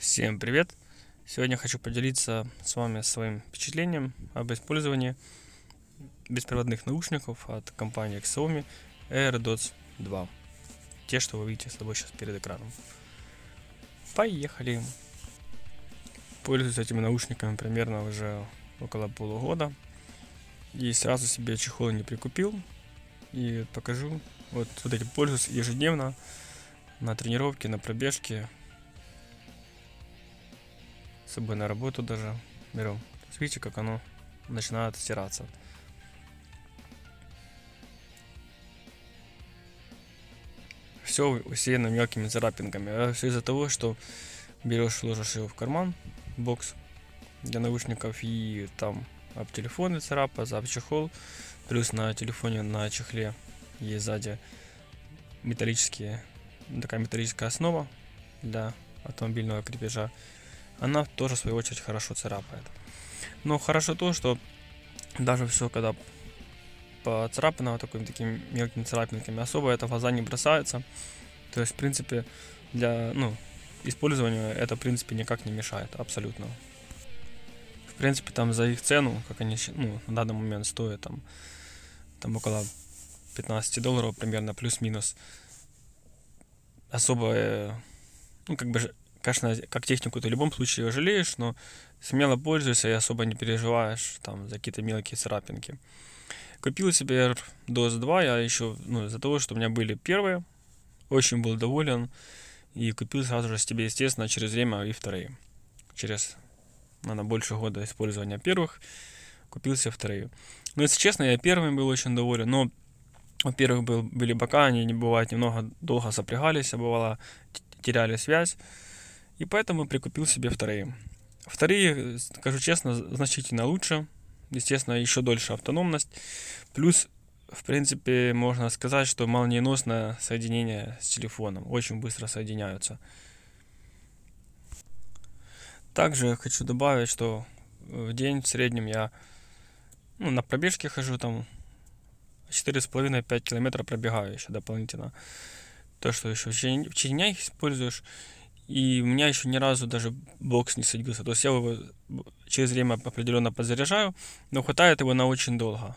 Всем привет! Сегодня хочу поделиться с вами своим впечатлением об использовании беспроводных наушников от компании Xiaomi AirDots 2. Те, что вы видите с собой сейчас перед экраном. Поехали! Пользуюсь этими наушниками примерно уже около полугода. И сразу себе чехол не прикупил. И покажу. Вот, вот эти пользуюсь ежедневно на тренировке, на пробежке, с собой на работу даже берем, Видите, как оно начинает стираться. Все усеяно мелкими царапинками. А все из-за того, что берешь, ложишь его в карман, бокс для наушников и там об телефоны царапается, об чехол. Плюс на телефоне, на чехле есть сзади металлические, такая металлическая основа для автомобильного крепежа она тоже в свою очередь хорошо царапает. Но хорошо то, что даже все, когда поцарапано вот такими такими мелкими царапинками, особо эта в не бросается. То есть, в принципе, для ну, использования это, в принципе, никак не мешает абсолютно. В принципе, там за их цену, как они ну, на данный момент стоят, там, там около 15 долларов примерно, плюс-минус, особо, ну, как бы конечно, как технику ты в любом случае жалеешь, но смело пользуешься и особо не переживаешь там за какие-то мелкие царапинки. Купил себе DOS 2, я еще, ну, из-за того, что у меня были первые, очень был доволен, и купил сразу же себе, естественно, через время и вторые. Через, наверное, больше года использования первых, купил себе вторые. Но, ну, если честно, я первым был очень доволен, но во-первых, был, были бока, они не бывают немного долго запрягались, а бывало теряли связь. И поэтому прикупил себе вторые. Вторые, скажу честно, значительно лучше. Естественно, еще дольше автономность. Плюс, в принципе, можно сказать, что молниеносное соединение с телефоном. Очень быстро соединяются. Также хочу добавить, что в день в среднем я ну, на пробежке хожу там 4,5-5 километра пробегаю еще дополнительно. То, что еще в течение дня их используешь. И у меня еще ни разу даже бокс не садился. То есть я его через время определенно подзаряжаю, но хватает его на очень долго.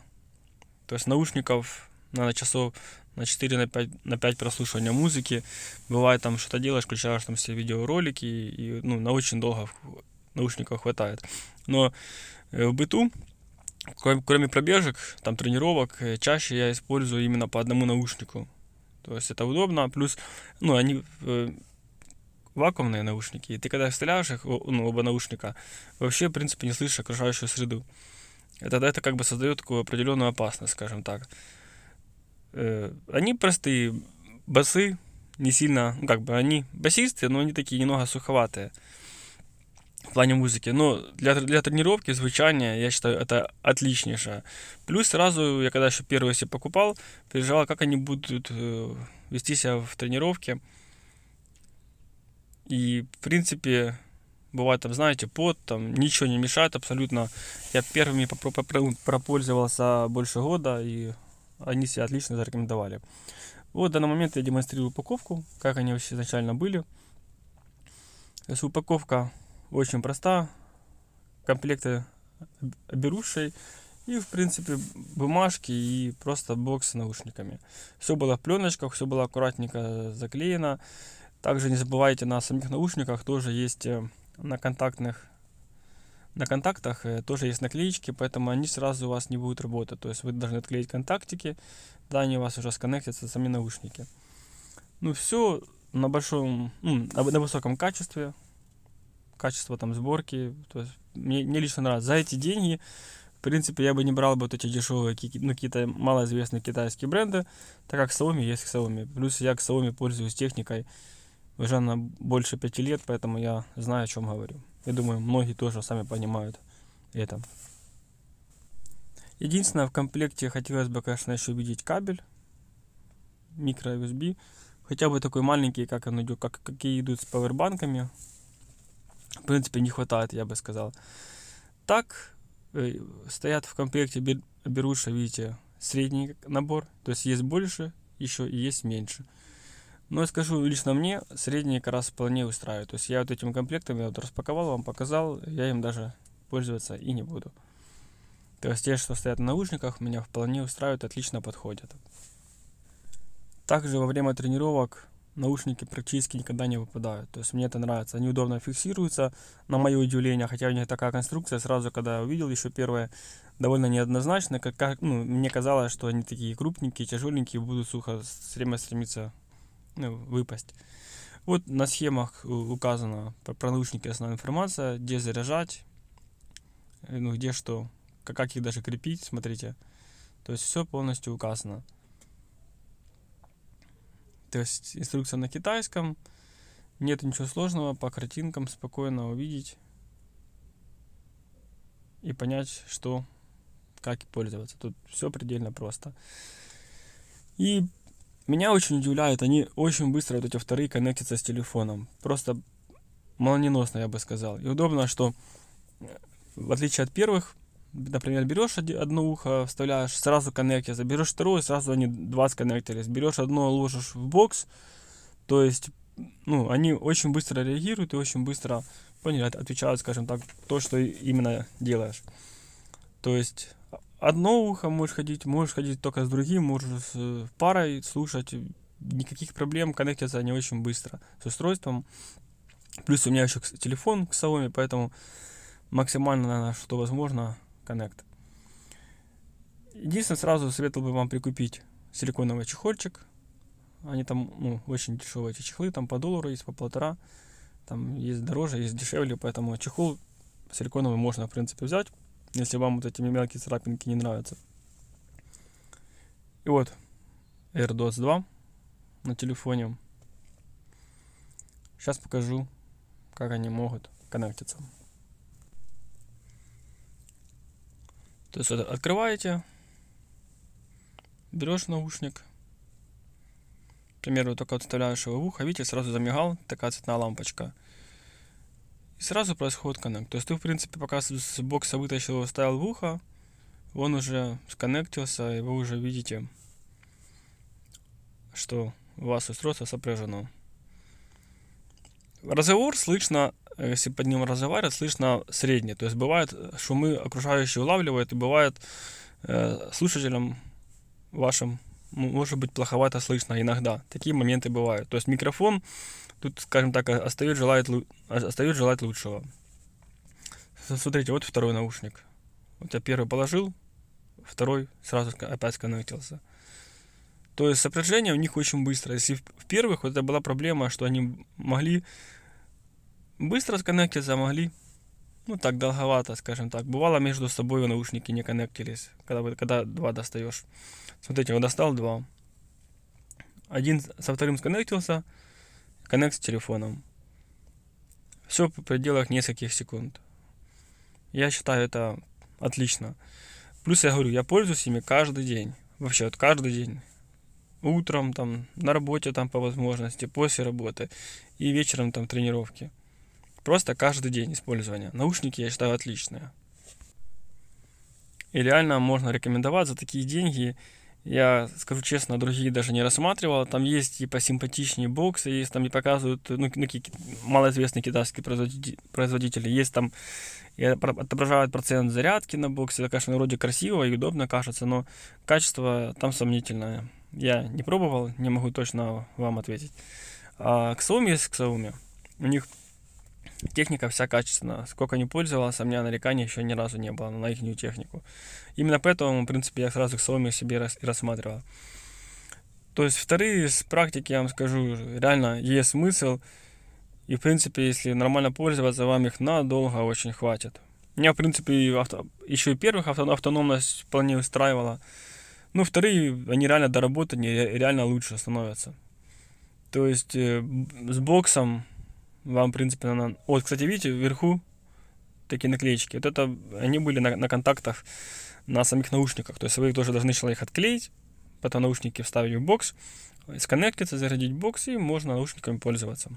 То есть наушников на часов на 4 на 5, на 5 прослушивания музыки. Бывает там что-то делаешь, включаешь там все видеоролики, и ну, на очень долго наушников хватает. Но э, в быту, кроме пробежек, там тренировок, э, чаще я использую именно по одному наушнику. То есть это удобно, плюс, ну, они э, вакуумные наушники, и ты когда вставляешь их, ну, оба наушника, вообще, в принципе, не слышишь окружающую среду. Это тогда это как бы создает такую определенную опасность, скажем так. Э, они простые, басы не сильно, ну, как бы они басисты, но они такие немного суховатые в плане музыки. Но для, для тренировки, звучания, я считаю, это отличнейшее. Плюс сразу, я когда еще первый себе покупал, переживал, как они будут э, вести себя в тренировке. И, в принципе, бывает там, знаете, пот, там ничего не мешает абсолютно. Я первыми пропользовался больше года, и они себя отлично зарекомендовали. Вот в данный момент я демонстрирую упаковку, как они вообще изначально были. То есть упаковка очень проста, комплекты берушей и, в принципе, бумажки и просто бокс с наушниками. Все было в пленочках, все было аккуратненько заклеено. Также не забывайте, на самих наушниках тоже есть э, на контактных на контактах э, тоже есть наклеечки, поэтому они сразу у вас не будут работать. То есть вы должны отклеить контактики, да, они у вас уже сконнектятся, сами наушники. Ну все на большом, ну, на высоком качестве, качество там сборки. То есть мне, мне лично нравится. За эти деньги, в принципе, я бы не брал бы вот эти дешевые, ну, какие-то малоизвестные китайские бренды, так как Xiaomi есть Xiaomi. Плюс я к Xiaomi пользуюсь техникой, уже на больше пяти лет, поэтому я знаю, о чем говорю. Я думаю, многие тоже сами понимают это. Единственное, в комплекте хотелось бы, конечно, еще увидеть кабель микро USB, хотя бы такой маленький, как он идет, как, какие идут с пауэрбанками. В принципе, не хватает, я бы сказал. Так, стоят в комплекте беруши, видите, средний набор, то есть есть больше еще и есть меньше. Но я скажу, лично мне средние как раз вполне устраивают. То есть я вот этим комплектом я вот распаковал, вам показал, я им даже пользоваться и не буду. То есть те, что стоят на наушниках, меня вполне устраивают, отлично подходят. Также во время тренировок наушники практически никогда не выпадают. То есть мне это нравится. Они удобно фиксируются, на мое удивление, хотя у них такая конструкция, сразу когда я увидел, еще первое, довольно неоднозначно. Как, как, ну, мне казалось, что они такие крупненькие, тяжеленькие, будут сухо время стремиться ну, выпасть. Вот на схемах э, указана про наушники основная информация, где заряжать, э, ну где что, как их даже крепить, смотрите. То есть все полностью указано. То есть инструкция на китайском, нет ничего сложного, по картинкам спокойно увидеть и понять, что, как пользоваться. Тут все предельно просто. И меня очень удивляет, они очень быстро, вот эти вторые, коннектятся с телефоном. Просто молниеносно, я бы сказал. И удобно, что э, в отличие от первых, например, берешь одно ухо, вставляешь, сразу коннектится, берешь второе, сразу они два сконнектились, берешь одно, ложишь в бокс, то есть, ну, они очень быстро реагируют и очень быстро, поняли, ну, отвечают, скажем так, то, что именно делаешь. То есть, одно ухо можешь ходить, можешь ходить только с другим, можешь с э, парой слушать, никаких проблем, коннектятся они очень быстро с устройством. Плюс у меня еще телефон к Xiaomi, поэтому максимально, наверное, что возможно, коннект. Единственное, сразу советовал бы вам прикупить силиконовый чехольчик. Они там, ну, очень дешевые эти чехлы, там по доллару есть, по полтора. Там есть дороже, есть дешевле, поэтому чехол силиконовый можно, в принципе, взять если вам вот эти мелкие царапинки не нравятся. И вот AirDots 2 на телефоне. Сейчас покажу, как они могут коннектиться. То есть это открываете, берешь наушник, к примеру, только вот вставляешь его в ухо, видите, сразу замигал такая цветная лампочка. И сразу происходит коннект. То есть ты, в принципе, пока с бокса вытащил его, вставил в ухо, он уже сконнектился, и вы уже видите, что у вас устройство сопряжено. Разговор слышно, э, если под ним разговаривать, слышно средний. То есть бывает, шумы окружающие улавливают, и бывает э, слушателям вашим может быть плоховато слышно иногда. Такие моменты бывают. То есть микрофон тут, скажем так, остается желать, остаёт желать лучшего. Смотрите, вот второй наушник. Вот я первый положил, второй сразу опять сконнектился. То есть сопряжение у них очень быстро. Если в первых вот это была проблема, что они могли быстро сконнектиться, а могли ну так, долговато, скажем так. Бывало, между собой наушники не коннектились, когда, когда два достаешь. Смотрите, вот достал два. Один со вторым сконнектился, коннект с телефоном. Все в пределах нескольких секунд. Я считаю это отлично. Плюс я говорю, я пользуюсь ими каждый день. Вообще, вот каждый день. Утром, там, на работе, там, по возможности, после работы. И вечером, там, тренировки. Просто каждый день использования. Наушники, я считаю, отличные. И реально можно рекомендовать за такие деньги. Я скажу честно, другие даже не рассматривал. Там есть и типа, посимпатичнее боксы, есть там и показывают, ну, ну малоизвестные китайские производители. Есть там, и отображают процент зарядки на боксе. Это, конечно, вроде красиво и удобно кажется, но качество там сомнительное. Я не пробовал, не могу точно вам ответить. А Xiaomi есть Xiaomi. У них Техника вся качественная. Сколько не пользовался, а у меня нареканий еще ни разу не было на их технику. Именно поэтому, в принципе, я сразу к Xiaomi себе и рассматривал. То есть вторые с практики, я вам скажу, реально есть смысл. И, в принципе, если нормально пользоваться, вам их надолго очень хватит. Меня, в принципе, авто... еще и первых авто... автономность вполне устраивала. Ну, вторые, они реально доработаны, реально лучше становятся. То есть э, с боксом вам, в принципе, она... Вот, кстати, видите, вверху такие наклеечки. Вот это, они были на, на контактах на самих наушниках. То есть вы их тоже должны сначала их отклеить, потом наушники вставить в бокс, сконнектиться, зарядить бокс, и можно наушниками пользоваться.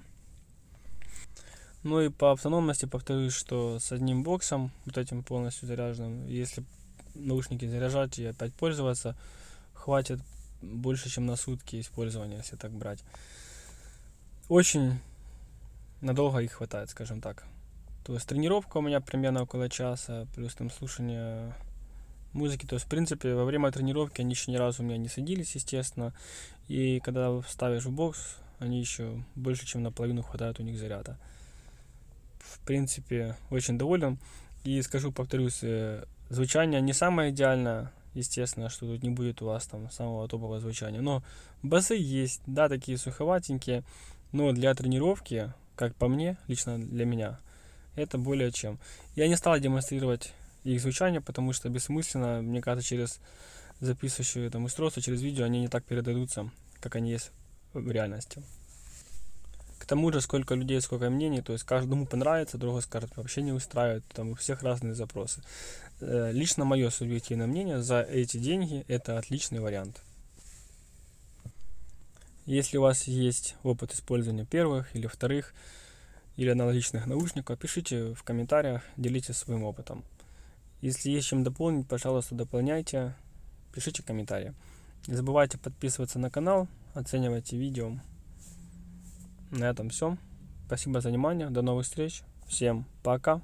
Ну и по автономности повторюсь, что с одним боксом, вот этим полностью заряженным, если наушники заряжать и опять пользоваться, хватит больше, чем на сутки использования, если так брать. Очень надолго их хватает, скажем так. То есть тренировка у меня примерно около часа, плюс там слушание музыки. То есть, в принципе, во время тренировки они еще ни разу у меня не садились, естественно. И когда ставишь в бокс, они еще больше, чем наполовину хватает у них заряда. В принципе, очень доволен. И скажу, повторюсь, э, звучание не самое идеальное, естественно, что тут не будет у вас там самого топового звучания. Но басы есть, да, такие суховатенькие, но для тренировки как по мне, лично для меня, это более чем. Я не стал демонстрировать их звучание, потому что бессмысленно, мне кажется, через записывающие там устройство, через видео они не так передадутся, как они есть в реальности. К тому же, сколько людей, сколько мнений, то есть каждому понравится, другой скажет, вообще не устраивает, там у всех разные запросы. Э, лично мое субъективное мнение за эти деньги это отличный вариант. Если у вас есть опыт использования первых или вторых или аналогичных наушников, пишите в комментариях, делитесь своим опытом. Если есть чем дополнить, пожалуйста, дополняйте, пишите комментарии. Не забывайте подписываться на канал, оценивайте видео. На этом все. Спасибо за внимание, до новых встреч, всем пока.